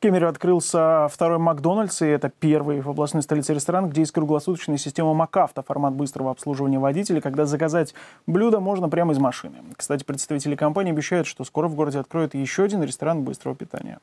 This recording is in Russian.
В Кемере открылся второй Макдональдс, и это первый в областной столице ресторан, где есть круглосуточная система МакАвто, формат быстрого обслуживания водителей, когда заказать блюдо можно прямо из машины. Кстати, представители компании обещают, что скоро в городе откроют еще один ресторан быстрого питания.